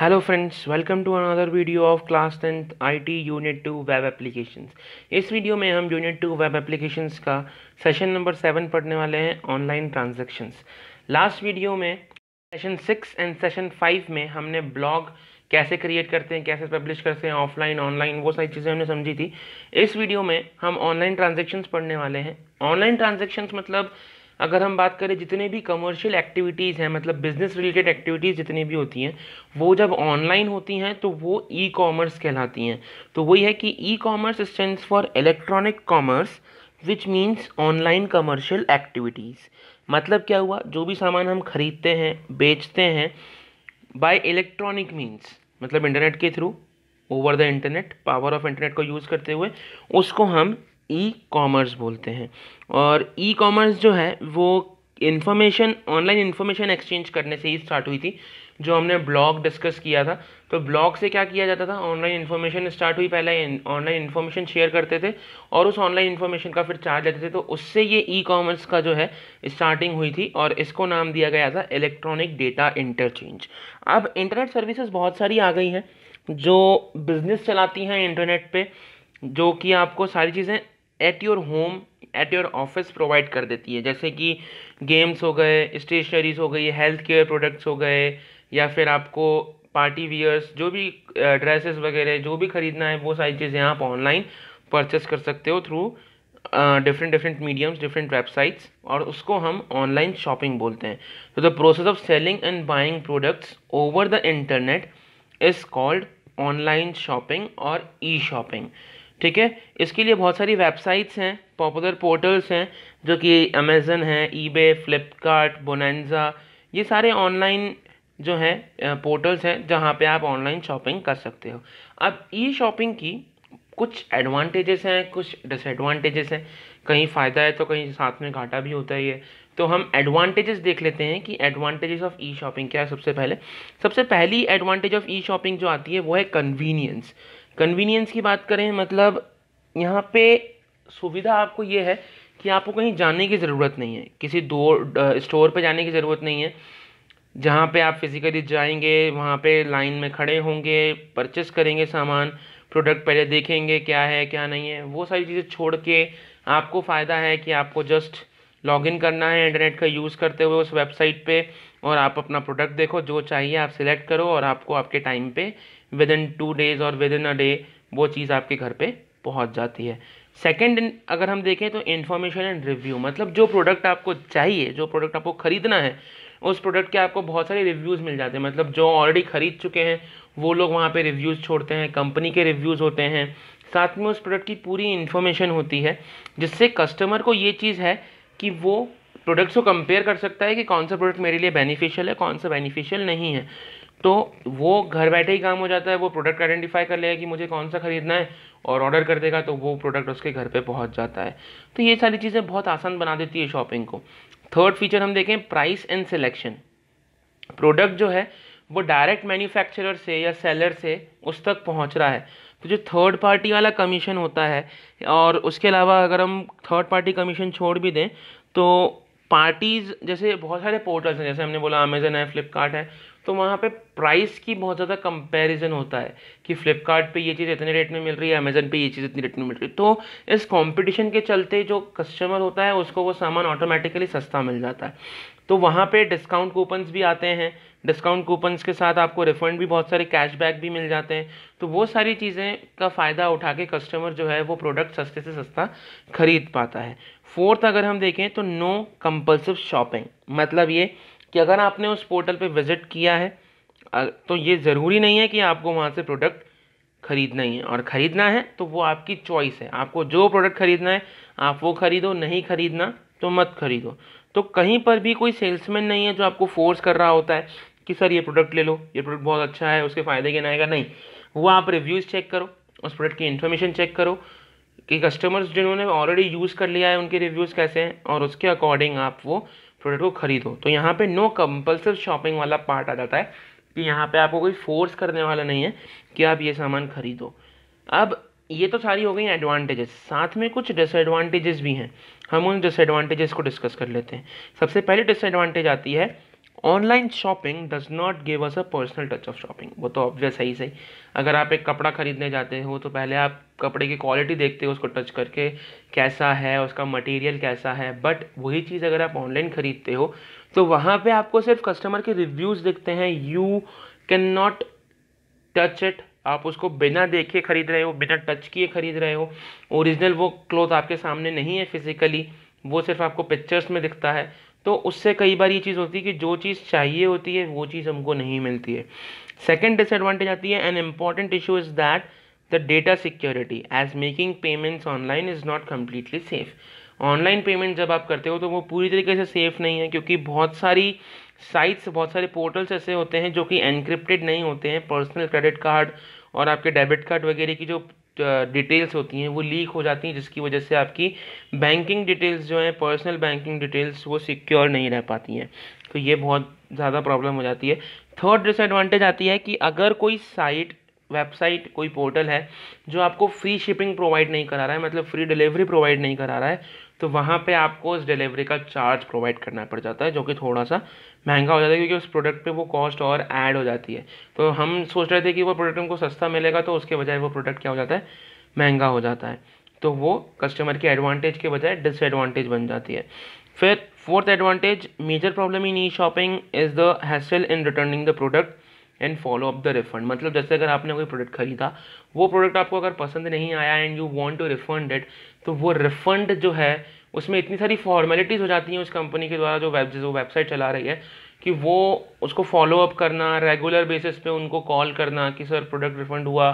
hello friends welcome to another video of class tenth IT unit two web applications इस वीडियो में हम unit two web applications का session number seven पढ़ने वाले हैं ऑनलाइन ट्रांजैक्शंस लास्ट वीडियो में session six and session five में हमने ब्लॉग कैसे क्रिएट करते हैं कैसे पब्लिश करते हैं ऑफलाइन ऑनलाइन वो सारी चीज़ें हमने समझी थी इस वीडियो में हम ऑनलाइन ट्रांजेक्शन्स पढ़ने वाले हैं ऑनलाइन ट्रांजेक्शन्स मतलब अगर हम बात करें जितने भी कमर्शियल एक्टिविटीज़ हैं मतलब बिजनेस रिलेटेड एक्टिविटीज़ जितनी भी होती हैं वो जब ऑनलाइन होती हैं तो वो ई कॉमर्स कहलाती हैं तो वही है कि e commerce stand for electronic commerce which means online commercial activities मतलब क्या हुआ जो भी सामान हम खरीदते हैं बेचते हैं बाय इलेक्ट्रॉनिक मीन्स मतलब इंटरनेट के through over the internet power of internet को यूज़ करते हुए उसको हम ई कॉमर्स बोलते हैं और ई कॉमर्स जो है वो इन्फॉर्मेशन ऑनलाइन इन्फॉर्मेशन एक्सचेंज करने से ही स्टार्ट हुई थी जो हमने ब्लॉग डिस्कस किया था तो ब्लॉग से क्या किया जाता था ऑनलाइन इन्फॉर्मेशन स्टार्ट हुई पहले ऑनलाइन इन्फॉर्मेशन शेयर करते थे और उस ऑनलाइन इन्फॉर्मेशन का फिर चार्ज लेते थे तो उससे ये ई कॉमर्स का जो है स्टार्टिंग हुई थी और इसको नाम दिया गया था इलेक्ट्रॉनिक डेटा इंटरचेंज अब इंटरनेट सर्विसेज बहुत सारी आ गई हैं जो बिज़नेस चलाती हैं इंटरनेट पर जो कि आपको सारी चीज़ें at your home at your office provide कर देती है जैसे कि गेम्स हो गए स्टेशनरीज हो गई हेल्थ केयर प्रोडक्ट्स हो गए या फिर आपको पार्टी वियर्स जो भी ड्रेसेस वगैरह जो भी ख़रीदना है वो सारी चीज़ें आप ऑनलाइन परचेस कर सकते हो through different different mediums different websites और उसको हम ऑनलाइन शॉपिंग बोलते हैं तो the process of selling and buying products over the internet is called online shopping और ई शॉपिंग ठीक है इसके लिए बहुत सारी वेबसाइट्स हैं पॉपुलर पोर्टल्स हैं जो कि अमेज़न है ईबे फ्लिपकार्ट बोनेंजा ये सारे ऑनलाइन जो हैं पोर्टल्स हैं जहाँ पे आप ऑनलाइन शॉपिंग कर सकते हो अब ई शॉपिंग की कुछ एडवांटेजेस हैं कुछ डिसएडवांटेजेस हैं कहीं फ़ायदा है तो कहीं साथ में घाटा भी होता ही है तो हम एडवांटेजेस देख लेते हैं कि एडवांटेजेस ऑफ ई शॉपिंग क्या है सबसे पहले सबसे पहली एडवांटेज ऑफ ई शॉपिंग जो आती है वो है कन्वीनियंस कन्वीनियंस की बात करें मतलब यहाँ पे सुविधा आपको ये है कि आपको कहीं जाने की ज़रूरत नहीं है किसी दो स्टोर पे जाने की ज़रूरत नहीं है जहाँ पे आप फिज़िकली जाएंगे वहाँ पे लाइन में खड़े होंगे परचेस करेंगे सामान प्रोडक्ट पहले देखेंगे क्या है क्या नहीं है वो सारी चीज़ें छोड़ के आपको फ़ायदा है कि आपको जस्ट लॉगिन करना है इंटरनेट का यूज़ करते हुए उस वेबसाइट पे और आप अपना प्रोडक्ट देखो जो चाहिए आप सिलेक्ट करो और आपको आपके टाइम पे विद इन टू डेज़ और विद इन अ डे वो चीज़ आपके घर पे पहुंच जाती है सेकंड अगर हम देखें तो इन्फॉर्मेशन एंड रिव्यू मतलब जो प्रोडक्ट आपको चाहिए जो प्रोडक्ट आपको ख़रीदना है उस प्रोडक्ट के आपको बहुत सारे रिव्यूज़ मिल जाते हैं मतलब जो ऑलरेडी ख़रीद चुके हैं वो लोग वहाँ पे रिव्यूज़ छोड़ते हैं कंपनी के रिव्यूज़ होते हैं साथ में उस प्रोडक्ट की पूरी इन्फॉर्मेशन होती है जिससे कस्टमर को ये चीज़ है कि वो प्रोडक्ट्स को कंपेयर कर सकता है कि कौन सा प्रोडक्ट मेरे लिए बेनिफिशियल है कौन सा बेनिफिशियल नहीं है तो वो घर बैठे ही काम हो जाता है वो प्रोडक्ट आइडेंटिफाई कर लेगा कि मुझे कौन सा ख़रीदना है और ऑर्डर कर देगा तो वो प्रोडक्ट उसके घर पे पहुंच जाता है तो ये सारी चीज़ें बहुत आसान बना देती है शॉपिंग को थर्ड फीचर हम देखें प्राइस एंड सिलेक्शन प्रोडक्ट जो है वो डायरेक्ट मैन्युफैक्चरर से या सेलर से उस तक पहुंच रहा है तो जो थर्ड पार्टी वाला कमीशन होता है और उसके अलावा अगर हम थर्ड पार्टी कमीशन छोड़ भी दें तो पार्टीज़ जैसे बहुत सारे पोर्टल्स हैं जैसे हमने बोला अमेजन है फ्लिपकार्ट है तो वहाँ पे प्राइस की बहुत ज़्यादा कंपैरिजन होता है कि फ्लिपकार्ट पे ये चीज़ इतने रेट में मिल रही है अमेज़न पे ये चीज़ इतनी रेट में मिल रही है तो इस कंपटीशन के चलते जो कस्टमर होता है उसको वो सामान ऑटोमेटिकली सस्ता मिल जाता है तो वहाँ पे डिस्काउंट कूपन्स भी आते हैं डिस्काउंट कूपन्स के साथ आपको रिफंड भी बहुत सारे कैशबैक भी मिल जाते हैं तो वो सारी चीज़ें का फ़ायदा उठा के कस्टमर जो है वो प्रोडक्ट सस्ते से सस्ता खरीद पाता है फोर्थ अगर हम देखें तो नो कंपल्सिव शॉपिंग मतलब ये कि अगर आपने उस पोर्टल पे विज़िट किया है तो ये ज़रूरी नहीं है कि आपको वहाँ से प्रोडक्ट ख़रीदना ही है और ख़रीदना है तो वो आपकी चॉइस है आपको जो प्रोडक्ट ख़रीदना है आप वो ख़रीदो नहीं ख़रीदना तो मत ख़रीदो तो कहीं पर भी कोई सेल्समैन नहीं है जो आपको फोर्स कर रहा होता है कि सर ये प्रोडक्ट ले लो ये प्रोडक्ट बहुत अच्छा है उसके फ़ायदे गिनाएगा नहीं वो आप रिव्यूज़ चेक करो उस प्रोडक्ट की इन्फॉर्मेशन चेक करो कि कस्टमर्स जिन्होंने ऑलरेडी यूज़ कर लिया है उनके रिव्यूज़ कैसे हैं और उसके अकॉर्डिंग आप वो प्रोडक्ट को ख़रीदो तो यहाँ पे नो कंपल्सिव शॉपिंग वाला पार्ट आ जाता है कि यहाँ पे आपको कोई फोर्स करने वाला नहीं है कि आप ये सामान ख़रीदो अब ये तो सारी हो गई एडवांटेजेस साथ में कुछ डिसएडवांटेजेस भी हैं हम उन डिसएडवांटेजेस को डिस्कस कर लेते हैं सबसे पहले डिसएडवांटेज आती है online shopping does not give us a personal touch of shopping वो तो ऑब्वियस है ही सही अगर आप एक कपड़ा खरीदने जाते हो तो पहले आप कपड़े की क्वालिटी देखते हो उसको टच करके कैसा है उसका मटेरियल कैसा है बट वही चीज़ अगर आप ऑनलाइन खरीदते हो तो वहाँ पे आपको सिर्फ कस्टमर के रिव्यूज़ दिखते हैं you can not touch it आप उसको बिना देखे खरीद रहे हो बिना टच किए खरीद रहे हो ओरिजिनल वो क्लोथ आपके सामने नहीं है फिजिकली वो सिर्फ आपको पिक्चर्स में दिखता है तो उससे कई बार ये चीज़ होती है कि जो चीज़ चाहिए होती है वो चीज़ हमको नहीं मिलती है सेकेंड डिसएडवांटेज आती है an important issue is that the data security as making payments online is not completely safe online payment जब आप करते हो तो वो पूरी तरीके से सेफ़ नहीं है क्योंकि बहुत सारी साइट्स बहुत सारे पोर्टल्स ऐसे होते हैं जो कि एनक्रिप्टेड नहीं होते हैं पर्सनल क्रेडिट कार्ड और आपके डेबिट कार्ड वगैरह की जो डिटेल्स होती हैं वो लीक हो जाती हैं जिसकी वजह से आपकी बैंकिंग डिटेल्स जो हैं पर्सनल बैंकिंग डिटेल्स वो सिक्योर नहीं रह पाती हैं तो ये बहुत ज़्यादा प्रॉब्लम हो जाती है थर्ड डिसएडवांटेज आती है कि अगर कोई साइट वेबसाइट कोई पोर्टल है जो आपको फ्री शिपिंग प्रोवाइड नहीं करा रहा है मतलब फ्री डिलीवरी प्रोवाइड नहीं करा रहा है तो वहाँ पे आपको उस डिलीवरी का चार्ज प्रोवाइड करना पड़ जाता है जो कि थोड़ा सा महंगा हो जाता है क्योंकि उस प्रोडक्ट पे वो कॉस्ट और ऐड हो जाती है तो हम सोच रहे थे कि वो प्रोडक्ट हमको सस्ता मिलेगा तो उसके बजाय वो प्रोडक्ट क्या हो जाता है महंगा हो जाता है तो वो कस्टमर के एडवांटेज के बजाय डिसएडवांटेज बन जाती है फिर fourth advantage major problem in e shopping is the hassle in returning the product and follow up the refund मतलब जैसे अगर आपने कोई प्रोडक्ट खरीदा वो प्रोडक्ट आपको अगर पसंद नहीं आया and you want to refund it तो वो रिफंड जो है उसमें इतनी सारी फॉर्मेलिटीज़ हो जाती हैं उस कंपनी के द्वारा जो वेब जो वेबसाइट चला रही है कि वो उसको फॉलोअप करना रेगुलर बेसिस पे उनको कॉल करना कि सर प्रोडक्ट रिफ़ंड हुआ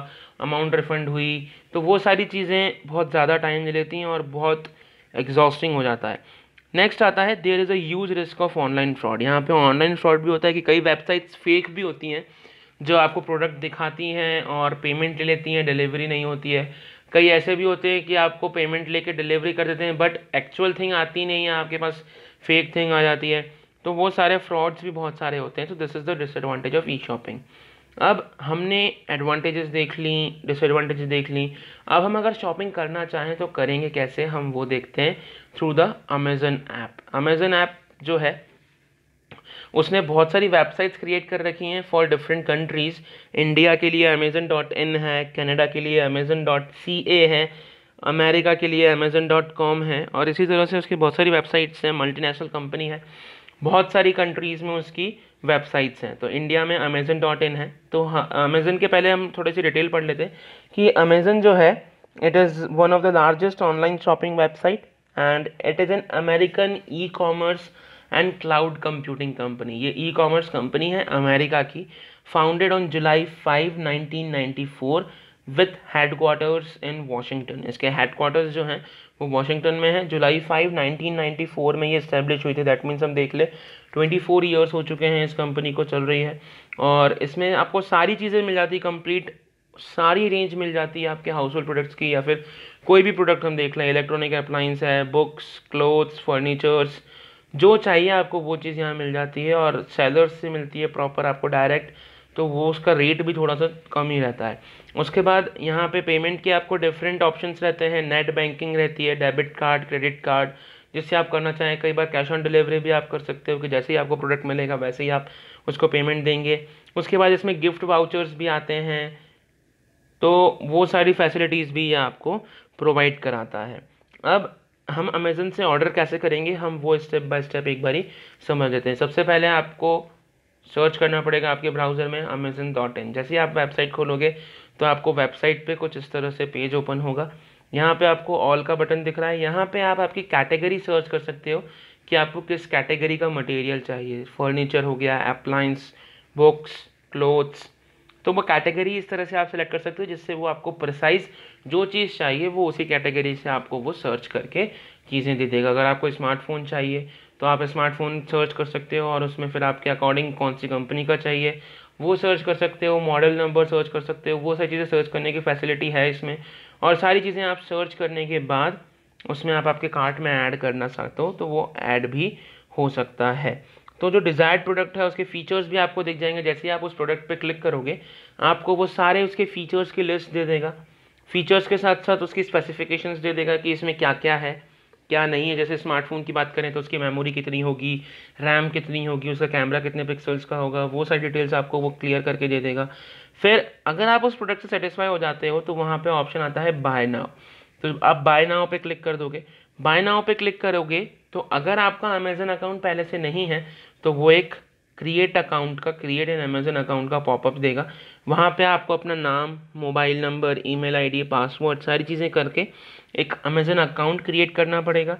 अमाउंट रिफ़ंड हुई तो वो सारी चीज़ें बहुत ज़्यादा टाइम ले लेती हैं और बहुत एग्जॉस्टिंग हो जाता है नेक्स्ट आता है there is a use risk of online fraud यहाँ पे ऑनलाइन फ्रॉड भी होता है कि कई वेबसाइट्स फेक भी होती हैं जो आपको प्रोडक्ट दिखाती हैं और पेमेंट ले लेती हैं डिलीवरी नहीं होती है कई ऐसे भी होते हैं कि आपको पेमेंट लेके डिलीवरी कर देते हैं बट एक्चुअल थिंग आती नहीं है आपके पास फेक थिंग आ जाती है तो वो सारे फ्रॉड्स भी बहुत सारे होते हैं तो this is the disadvantage of e shopping अब हमने एडवांटेजेस देख ली डिसएडवांटेज देख ली अब हम अगर शॉपिंग करना चाहें तो करेंगे कैसे हम वो देखते हैं through the Amazon app Amazon app जो है उसने बहुत सारी वेबसाइट्स क्रिएट कर रखी हैं फॉर डिफरेंट कंट्रीज़ इंडिया के लिए अमेज़न डॉट इन है कनाडा के लिए अमेज़न डॉट सी ए है अमेरिका के लिए अमेज़न डॉट कॉम है और इसी तरह से उसकी बहुत सारी वेबसाइट्स हैं मल्टीनेशनल कंपनी है बहुत सारी कंट्रीज़ में उसकी वेबसाइट्स हैं तो इंडिया में अमेज़न डॉट इन है तो हाँ अमेज़न के पहले हम थोड़ी सी डिटेल पढ़ लेते हैं कि अमेज़न जो है it is one of the largest online shopping website and it is an American e commerce and cloud computing company ये ई कॉमर्स कंपनी है अमेरिका की founded on July five nineteen ninety four with quarters in Washington इसके quarters जो हैं वो Washington में है जुलाई five ninety four में ये इस्टेब्लिश हुई थी दैट मीन्स हम देख ले फोर ईयर्स हो चुके हैं इस कंपनी को चल रही है और इसमें आपको सारी चीज़ें मिल जाती कंप्लीट सारी रेंज मिल जाती है आपके हाउस होल्ड प्रोडक्ट्स की या फिर कोई भी प्रोडक्ट हम देख लें इलेक्ट्रॉनिक अप्लाइंस है बुक्स क्लोथ्स फर्नीचर्स जो चाहिए आपको वो चीज़ यहाँ मिल जाती है और सेलर से मिलती है प्रॉपर आपको डायरेक्ट तो वो उसका रेट भी थोड़ा सा कम ही रहता है उसके बाद यहाँ पे पेमेंट के आपको डिफरेंट ऑप्शंस रहते हैं नेट बैंकिंग रहती है डेबिट कार्ड क्रेडिट कार्ड जिससे आप करना चाहें कई बार कैश ऑन डिलीवरी भी आप कर सकते हो कि जैसे ही आपको प्रोडक्ट मिलेगा वैसे ही आप उसको पेमेंट देंगे उसके बाद इसमें गिफ्ट वाउचर्स भी आते हैं तो वो सारी फैसिलिटीज़ भी ये आपको प्रोवाइड कराता है अब हम अमेज़न से ऑर्डर कैसे करेंगे हम वो स्टेप बाय स्टेप एक बारी समझ लेते हैं सबसे पहले आपको सर्च करना पड़ेगा आपके ब्राउज़र में अमेजन डॉट इन जैसे आप वेबसाइट खोलोगे तो आपको वेबसाइट पे कुछ इस तरह से पेज ओपन होगा यहाँ पे आपको ऑल का बटन दिख रहा है यहाँ पे आप आपकी कैटेगरी सर्च कर सकते हो कि आपको किस कैटेगरी का मटेरियल चाहिए फर्नीचर हो गया अप्लाइंस बुक्स क्लोथ्स तो वो कैटेगरी इस तरह से आप सेलेक्ट कर सकते हो जिससे वो आपको प्रिसाइज जो चीज़ चाहिए वो उसी कैटेगरी से आपको वो सर्च करके चीज़ें दे देगा अगर आपको स्मार्टफोन चाहिए तो आप स्मार्टफोन सर्च कर सकते हो और उसमें फिर आपके अकॉर्डिंग कौन सी कंपनी का चाहिए वो सर्च कर सकते हो मॉडल नंबर सर्च कर सकते हो वो सारी चीज़ें सर्च करने की फैसिलिटी है इसमें और सारी चीज़ें आप सर्च करने के बाद उसमें आप आपके कार्ट में ऐड करना चाहते हो तो वो ऐड भी हो सकता है तो जो डिज़ायर्ड प्रोडक्ट है उसके फीचर्स भी आपको दिख जाएंगे जैसे ही आप उस प्रोडक्ट पे क्लिक करोगे आपको वो सारे उसके फीचर्स की लिस्ट दे देगा फीचर्स के साथ साथ उसकी स्पेसिफिकेशंस दे देगा कि इसमें क्या क्या है क्या नहीं है जैसे स्मार्टफोन की बात करें तो उसकी मेमोरी कितनी होगी रैम कितनी होगी उसका कैमरा कितने पिक्सल्स का होगा वो सारी डिटेल्स आपको वो क्लियर करके दे देगा फिर अगर आप उस प्रोडक्ट से सेटिस्फाई हो जाते हो तो वहाँ पे ऑप्शन आता है बाय नाव तो आप बाय नाव पे क्लिक कर दोगे बाय नाव पे क्लिक करोगे तो अगर आपका अमेजन अकाउंट पहले से नहीं है तो वो एक क्रिएट अकाउंट का क्रिएट एन अमेजन अकाउंट का पॉपअप देगा वहाँ पे आपको अपना नाम mobile number email ID password सारी चीज़ें करके एक अमेजन अकाउंट क्रिएट करना पड़ेगा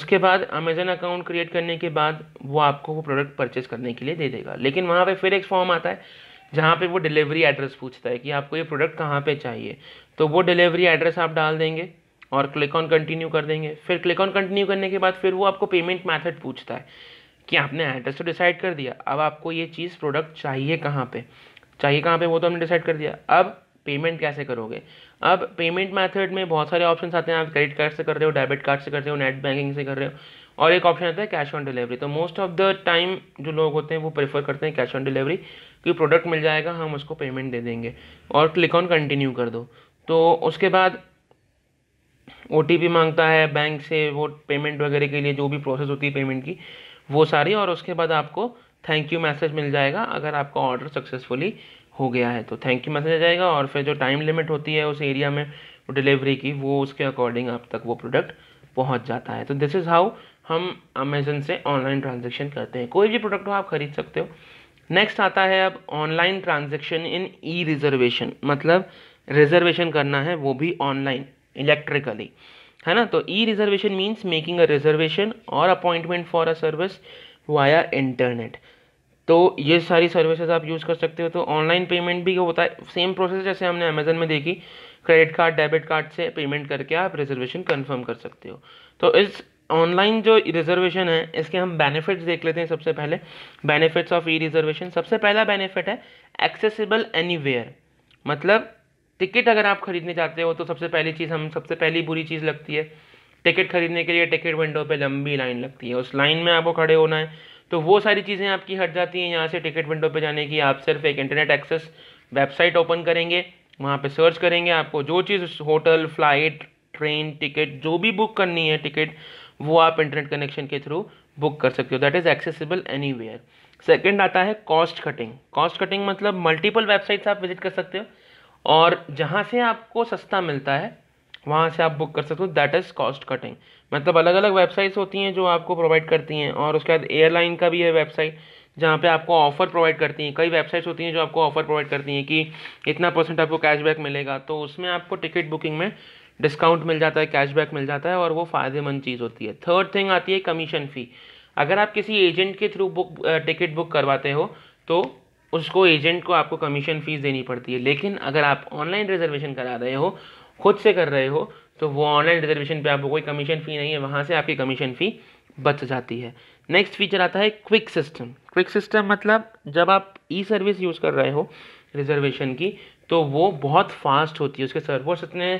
उसके बाद अमेजन अकाउंट क्रिएट करने के बाद वो आपको वो प्रोडक्ट परचेज करने के लिए दे देगा लेकिन वहाँ पे फिर एक फॉर्म आता है जहाँ पे वो डिलीवरी एड्रेस पूछता है कि आपको ये प्रोडक्ट कहाँ पे चाहिए तो वो डिलीवरी एड्रेस आप डाल देंगे और क्लिक ऑन कंटिन्यू कर देंगे फिर क्लिक ऑन कंटिन्यू करने के बाद फिर वो आपको पेमेंट मैथड पूछता है कि आपने एड्रेस तो डिसाइड कर दिया अब आपको ये चीज़ प्रोडक्ट चाहिए कहाँ पे चाहिए कहाँ पे वो तो हमने डिसाइड कर दिया अब पेमेंट कैसे करोगे अब पेमेंट मेथड में बहुत सारे ऑप्शन आते हैं आप क्रेडिट कार्ड से कर रहे हो डेबिट कार्ड से कर रहे हो नेट बैंकिंग से कर रहे हो और एक ऑप्शन आता है कैश ऑन डिलीवरी तो मोस्ट ऑफ द टाइम जो लोग होते हैं वो प्रेफर करते हैं कैश ऑन डिलीवरी क्योंकि प्रोडक्ट मिल जाएगा हम उसको पेमेंट दे देंगे और क्लिक ऑन कंटिन्यू कर दो तो उसके बाद ओ मांगता है बैंक से वो पेमेंट वगैरह के लिए जो भी प्रोसेस होती है पेमेंट की वो सारी और उसके बाद आपको थैंक यू मैसेज मिल जाएगा अगर आपका ऑर्डर सक्सेसफुली हो गया है तो थैंक यू मैसेज आ जाएगा और फिर जो टाइम लिमिट होती है उस एरिया में डिलीवरी की वो उसके अकॉर्डिंग आप तक वो प्रोडक्ट पहुंच जाता है तो दिस इज़ हाउ हम अमेजन से ऑनलाइन ट्रांजेक्शन करते हैं कोई भी प्रोडक्ट हो आप खरीद सकते हो नेक्स्ट आता है अब online transaction in e reservation मतलब रिजर्वेशन करना है वो भी ऑनलाइन इलेक्ट्रिकली है ना तो e reservation means making a reservation और appointment for a service via internet तो ये सारी सर्विसेज आप यूज़ कर सकते हो तो ऑनलाइन पेमेंट भी होता है सेम प्रोसेस जैसे हमने अमेजन में देखी क्रेडिट कार्ड डेबिट कार्ड से पेमेंट करके आप रिजर्वेशन कंफर्म कर सकते हो तो इस ऑनलाइन जो रिजर्वेशन है इसके हम बेनिफिट्स देख लेते हैं सबसे पहले बेनिफिट्स ऑफ ई रिजर्वेशन सबसे पहला बेनिफिट है एक्सेसिबल एनी मतलब टिकट अगर आप ख़रीदने जाते हो तो सबसे पहली चीज़ हम सबसे पहली बुरी चीज़ लगती है टिकट ख़रीदने के लिए टिकट विंडो पे लंबी लाइन लगती है उस लाइन में आपको खड़े होना है तो वो सारी चीज़ें आपकी हट जाती हैं यहाँ से टिकट विंडो पे जाने की आप सिर्फ एक इंटरनेट एक्सेस वेबसाइट ओपन करेंगे वहाँ पे सर्च करेंगे आपको जो चीज़ होटल फ्लाइट ट्रेन टिकट जो भी बुक करनी है टिकट वो आप इंटरनेट कनेक्शन के थ्रू बुक कर सकते हो that is accessible anywhere second आता है कॉस्ट कटिंग कॉस्ट कटिंग मतलब मल्टीपल वेबसाइट्स आप विजिट कर सकते हो और जहाँ से आपको सस्ता मिलता है वहाँ से आप बुक कर सकते हो दैट इज़ कॉस्ट कटिंग मतलब अलग अलग वेबसाइट्स होती हैं जो आपको प्रोवाइड करती हैं और उसके बाद एयरलाइन का भी है वेबसाइट जहाँ पे आपको ऑफ़र प्रोवाइड करती हैं कई वेबसाइट्स होती हैं जो आपको ऑफ़र प्रोवाइड करती हैं कि इतना परसेंट आपको कैशबैक मिलेगा तो उसमें आपको टिकट बुकिंग में डिस्काउंट मिल जाता है कैशबैक मिल जाता है और वो फ़ायदेमंद चीज़ होती है थर्ड थिंग आती है कमीशन फ़ी अगर आप किसी एजेंट के थ्रू बुक टिकट बुक करवाते हो तो उसको एजेंट को आपको कमीशन फ़ीस देनी पड़ती है लेकिन अगर आप ऑनलाइन रिजर्वेशन करा रहे हो खुद से कर रहे हो तो वो ऑनलाइन रिजर्वेशन पे आपको कोई कमीशन फ़ी नहीं है वहाँ से आपकी कमीशन फ़ी बच जाती है नेक्स्ट फीचर आता है क्विक सिस्टम क्विक सिस्टम मतलब जब आप ई सर्विस यूज़ कर रहे हो रिजर्वेशन की तो वो बहुत फास्ट होती है उसके सर्वर्स इतने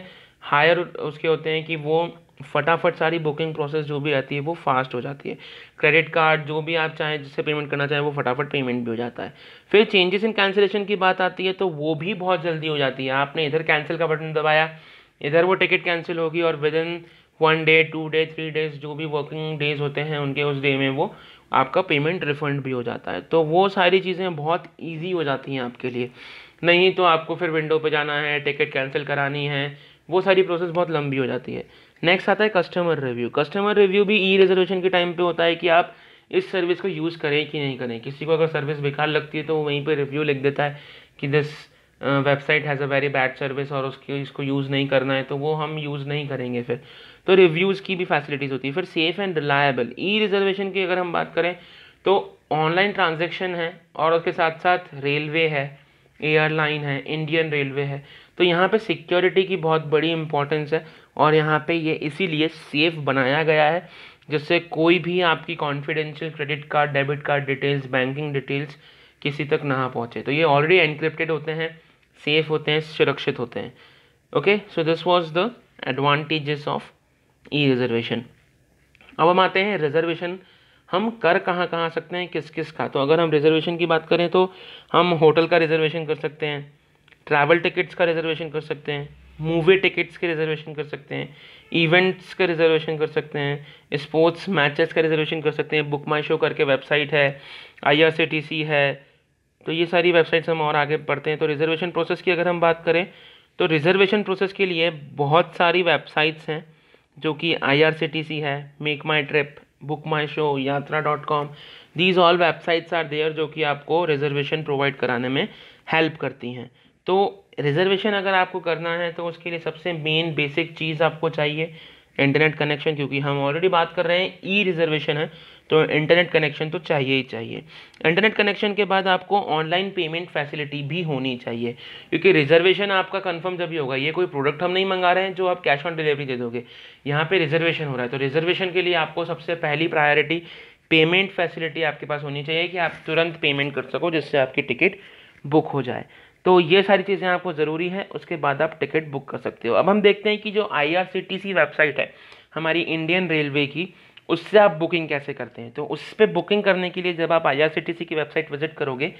हायर उसके होते हैं कि वो फटाफट सारी बुकिंग प्रोसेस जो भी रहती है वो फास्ट हो जाती है क्रेडिट कार्ड जो भी आप चाहें जिससे पेमेंट करना चाहें वो फटाफट पेमेंट भी हो जाता है फिर चेंजेस इन कैंसिलेशन की बात आती है तो वो भी बहुत जल्दी हो जाती है आपने इधर कैंसिल का बटन दबाया इधर वो टिकट कैंसिल होगी और within one day two day three days जो भी वर्किंग डेज होते हैं उनके उस डे में वो आपका पेमेंट रिफंड भी हो जाता है तो वो सारी चीज़ें बहुत ईजी हो जाती हैं आपके लिए नहीं तो आपको फिर विंडो पर जाना है टिकट कैंसिल करानी है वो सारी प्रोसेस बहुत लंबी हो जाती है नेक्स्ट आता है कस्टमर रिव्यू कस्टमर रिव्यू भी ई रिजर्वेशन के टाइम पे होता है कि आप इस सर्विस को यूज़ करें कि नहीं करें किसी को अगर सर्विस बेकार लगती है तो वो वहीं पर रिव्यू लिख देता है कि this website has a very bad service और उसकी इसको यूज़ नहीं करना है तो वो हम यूज़ नहीं करेंगे फिर तो रिव्यूज़ की भी फैसिलिटीज़ होती है फिर safe and reliable e reservation की अगर हम बात करें तो ऑनलाइन ट्रांजेक्शन है और उसके साथ साथ रेलवे है एयरलाइन है इंडियन रेलवे है तो यहाँ पे सिक्योरिटी की बहुत बड़ी इंपॉर्टेंस है और यहाँ पे ये इसीलिए सेफ बनाया गया है जिससे कोई भी आपकी confidential credit card debit card details banking details किसी तक ना पहुँचे तो ये ऑलरेडी एनक्रिप्टेड होते हैं सेफ होते हैं सुरक्षित होते हैं okay so this was the advantages of e reservation अब हम आते हैं रिजर्वेशन हम कर कहाँ कहाँ सकते हैं किस किस का तो अगर हम रिजर्वेशन की बात करें तो हम होटल का रिजर्वेशन कर सकते हैं ट्रैवल टिकट्स का रिजर्वेशन कर सकते हैं मूवी टिकट्स के रिजर्वेशन कर सकते हैं इवेंट्स का रिजर्वेशन कर सकते हैं स्पोर्ट्स मैचेस का रिजर्वेशन कर सकते हैं बुक माई शो करके वेबसाइट है आई है तो ये सारी वेबसाइट्स हम और आगे पढ़ते हैं तो रिजर्वेशन प्रोसेस की अगर हम बात करें तो रिजर्वेशन प्रोसेस के लिए बहुत सारी वेबसाइट्स हैं जो कि आई है Make My Trip Book My Show Yatra dot com these all websites are there जो कि आपको रिजर्वेशन प्रोवाइड कराने में हेल्प करती हैं तो रिज़र्वेशन अगर आपको करना है तो उसके लिए सबसे मेन बेसिक चीज़ आपको चाहिए इंटरनेट कनेक्शन क्योंकि हम ऑलरेडी बात कर रहे हैं ई रिज़र्वेशन है तो इंटरनेट कनेक्शन तो चाहिए ही चाहिए इंटरनेट कनेक्शन के बाद आपको ऑनलाइन पेमेंट फैसिलिटी भी होनी चाहिए क्योंकि रिजर्वेशन आपका कंफर्म जब ही होगा ये कोई प्रोडक्ट हम नहीं मंगा रहे हैं जो आप कैश ऑन डिलीवरी दे दोगे यहाँ पे रिजर्वेशन हो रहा है तो रिजर्वेशन के लिए आपको सबसे पहली प्रायोरिटी पेमेंट फैसिलिटी आपके पास होनी चाहिए कि आप तुरंत पेमेंट कर सको जिससे आपकी टिकट बुक हो जाए तो ये सारी चीज़ें आपको ज़रूरी हैं उसके बाद आप टिकट बुक कर सकते हो अब हम देखते हैं कि जो आई वेबसाइट है हमारी इंडियन रेलवे की उससे आप बुकिंग कैसे करते हैं तो उस पर बुकिंग करने के लिए जब आप आई की वेबसाइट विजिट करोगे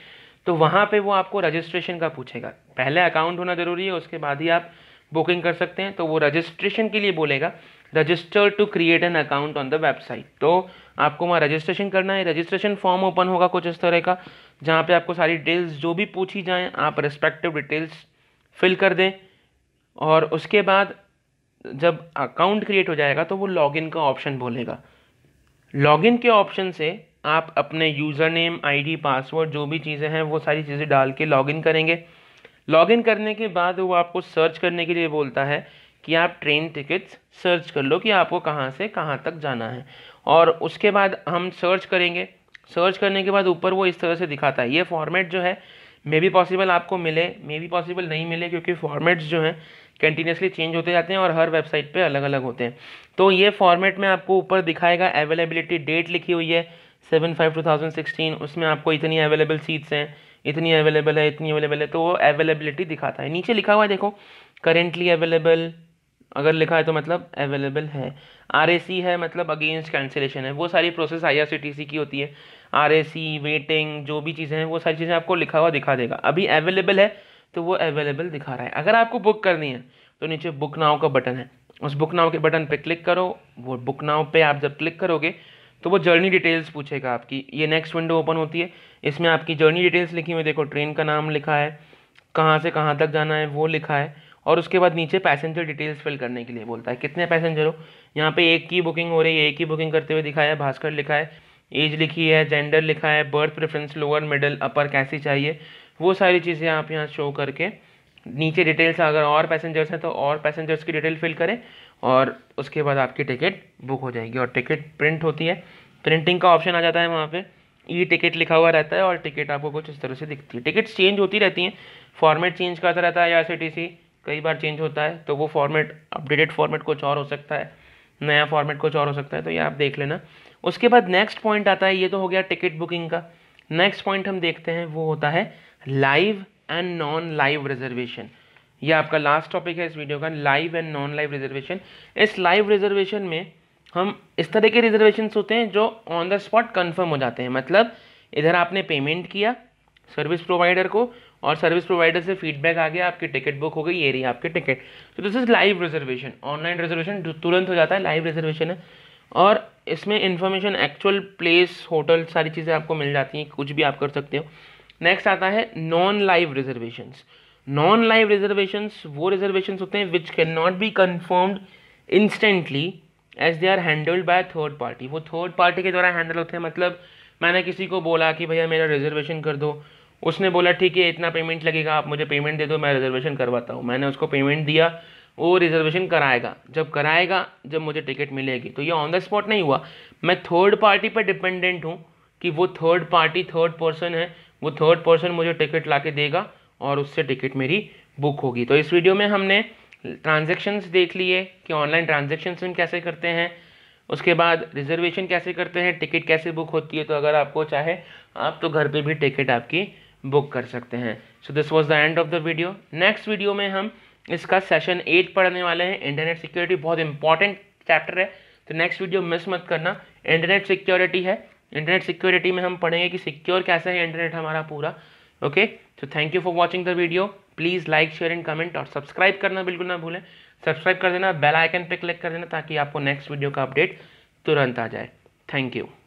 तो वहाँ पे वो आपको रजिस्ट्रेशन का पूछेगा पहले अकाउंट होना ज़रूरी है उसके बाद ही आप बुकिंग कर सकते हैं तो वो रजिस्ट्रेशन के लिए बोलेगा register to create an account on the website तो आपको वहाँ रजिस्ट्रेशन करना है रजिस्ट्रेशन फॉर्म ओपन होगा कुछ इस तरह का जहाँ पे आपको सारी डिटेल्स जो भी पूछी जाएँ आप रिस्पेक्टिव डिटेल्स फिल कर दें और उसके बाद जब अकाउंट क्रिएट हो जाएगा तो वो लॉगिन का ऑप्शन बोलेगा लॉगिन के ऑप्शन से आप अपने यूज़र नेम आईडी पासवर्ड जो भी चीज़ें हैं वो सारी चीज़ें डाल के लॉगिन करेंगे लॉगिन करने के बाद वो आपको सर्च करने के लिए बोलता है कि आप ट्रेन टिकट्स सर्च कर लो कि आपको कहाँ से कहाँ तक जाना है और उसके बाद हम सर्च करेंगे सर्च करने के बाद ऊपर वो इस तरह से दिखाता है ये फॉर्मेट जो है मे बी पॉसिबल आपको मिले मे बी पॉसिबल नहीं मिले क्योंकि फॉर्मेट्स जो हैं कंटिन्यूसली चेंज होते जाते हैं और हर वेबसाइट पे अलग अलग होते हैं तो ये फॉर्मेट में आपको ऊपर दिखाएगा अवेलेबिलिटी डेट लिखी हुई है seven five two thousand sixteen उसमें आपको इतनी अवेलेबल सीट्स हैं इतनी अवेलेबल है इतनी अवेलेबल है तो वो अवेलेबिलिटी दिखाता है नीचे लिखा हुआ है देखो करेंटली अवेलेबल अगर लिखा है तो मतलब अवेलेबल है आर है मतलब अगेंस्ट कैंसिलेशन है वो सारी प्रोसेस आई की होती है आर वेटिंग जो भी चीज़ें हैं वो सारी चीज़ें आपको लिखा हुआ दिखा देगा अभी अवेलेबल है तो वो अवेलेबल दिखा रहा है अगर आपको बुक करनी है तो नीचे बुक नाव का बटन है उस बुक नाव के बटन पर क्लिक करो वो बुक नाव पर आप जब क्लिक करोगे तो वो जर्नी डिटेल्स पूछेगा आपकी ये नेक्स्ट विंडो ओपन होती है इसमें आपकी जर्नी डिटेल्स लिखी हुई देखो ट्रेन का नाम लिखा है कहाँ से कहाँ तक जाना है वो लिखा है और उसके बाद नीचे पैसेंजर डिटेल्स फिल करने के लिए बोलता है कितने पैसेंजर हो यहाँ पे एक की बुकिंग हो रही है एक ही बुकिंग करते हुए दिखाया है भास्कर लिखा है एज लिखी है जेंडर लिखा है birth preference lower middle upper कैसी चाहिए वो सारी चीज़ें आप यहाँ शो करके नीचे डिटेल्स अगर और पैसेंजर्स हैं तो और पैसेंजर्स की डिटेल फिल करें और उसके बाद आपकी टिकट बुक हो जाएगी और टिकट प्रिंट होती है प्रिंटिंग का ऑप्शन आ जाता है वहाँ पर ई टिकट लिखा हुआ रहता है और टिकट आपको कुछ इस तरह से दिखती है टिकट चेंज होती रहती हैं फॉर्मेट चेंज करता रहता है या सी कई बार चेंज होता है तो वो फॉर्मेट अपडेटेड फॉर्मेट कुछ और हो सकता है नया फॉर्मेट कुछ और हो सकता है तो ये आप देख लेना उसके बाद नेक्स्ट पॉइंट आता है ये तो हो गया टिकट बुकिंग का नेक्स्ट पॉइंट हम देखते हैं वो होता है live and non live reservation ये आपका लास्ट टॉपिक है इस वीडियो का live and non live reservation इस लाइव रिजर्वेशन में हम इस तरह के रिजर्वेशन होते हैं जो ऑन द स्पॉट कन्फर्म हो जाते हैं मतलब इधर आपने पेमेंट किया सर्विस प्रोवाइडर को और सर्विस प्रोवाइडर से फीडबैक आ गया आपकी टिकट बुक हो गई ये रही आपकी टिकट तो this is live reservation online reservation तुरंत हो जाता है लाइव रिजर्वेशन है और इसमें इन्फॉर्मेशन एक्चुअल प्लेस होटल सारी चीज़ें आपको मिल जाती हैं कुछ भी आप कर सकते हो नेक्स्ट आता है non live reservations non live reservations वो रिजर्वेशंस होते हैं which can not be confirmed instantly as they are handled by third party वो थर्ड पार्टी के द्वारा हैंडल होते हैं मतलब मैंने किसी को बोला कि भैया मेरा रिजर्वेशन कर दो उसने बोला ठीक है इतना पेमेंट लगेगा आप मुझे पेमेंट दे दो मैं रिजर्वेशन करवाता हूँ मैंने उसको पेमेंट दिया वो रिजर्वेशन कराएगा जब कराएगा जब मुझे टिकट मिलेगी तो ये ऑन द स्पॉट नहीं हुआ मैं थर्ड पार्टी पर डिपेंडेंट हूँ कि वो थर्ड पार्टी थर्ड पर्सन है वो थर्ड पर्सन मुझे टिकट ला देगा और उससे टिकट मेरी बुक होगी तो इस वीडियो में हमने ट्रांजेक्शन्स देख लिए कि ऑनलाइन ट्रांजेक्शन्स हम कैसे करते हैं उसके बाद रिजर्वेशन कैसे करते हैं टिकट कैसे बुक होती है तो अगर आपको चाहे आप तो घर पे भी टिकट आपकी बुक कर सकते हैं so this was the end of the video next video में हम इसका सेशन एट पढ़ने वाले हैं इंटरनेट सिक्योरिटी बहुत इंपॉर्टेंट चैप्टर है तो नेक्स्ट वीडियो मिस मत करना इंटरनेट सिक्योरिटी है इंटरनेट सिक्योरिटी में हम पढ़ेंगे कि सिक्योर कैसे है इंटरनेट हमारा पूरा ओके तो thank you for watching the video please like share and comment और सब्सक्राइब करना बिल्कुल ना भूलें सब्सक्राइब कर देना बेल आइकन पे क्लिक कर देना ताकि आपको नेक्स्ट वीडियो का अपडेट तुरंत आ जाए थैंक यू